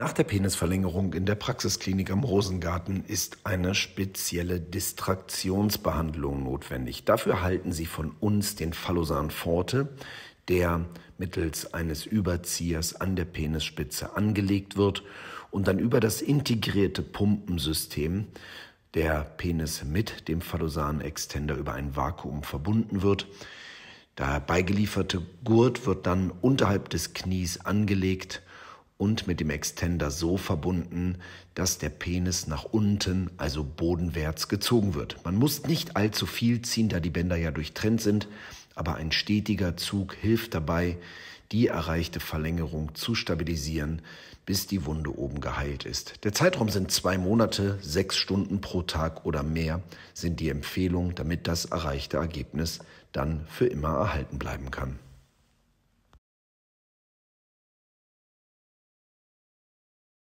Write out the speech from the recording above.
Nach der Penisverlängerung in der Praxisklinik am Rosengarten ist eine spezielle Distraktionsbehandlung notwendig. Dafür halten Sie von uns den Fallosan Forte, der mittels eines Überziehers an der Penisspitze angelegt wird und dann über das integrierte Pumpensystem der Penis mit dem Fallosan-Extender über ein Vakuum verbunden wird. Der beigelieferte Gurt wird dann unterhalb des Knies angelegt und mit dem Extender so verbunden, dass der Penis nach unten, also bodenwärts, gezogen wird. Man muss nicht allzu viel ziehen, da die Bänder ja durchtrennt sind, aber ein stetiger Zug hilft dabei, die erreichte Verlängerung zu stabilisieren, bis die Wunde oben geheilt ist. Der Zeitraum sind zwei Monate, sechs Stunden pro Tag oder mehr sind die Empfehlung, damit das erreichte Ergebnis dann für immer erhalten bleiben kann.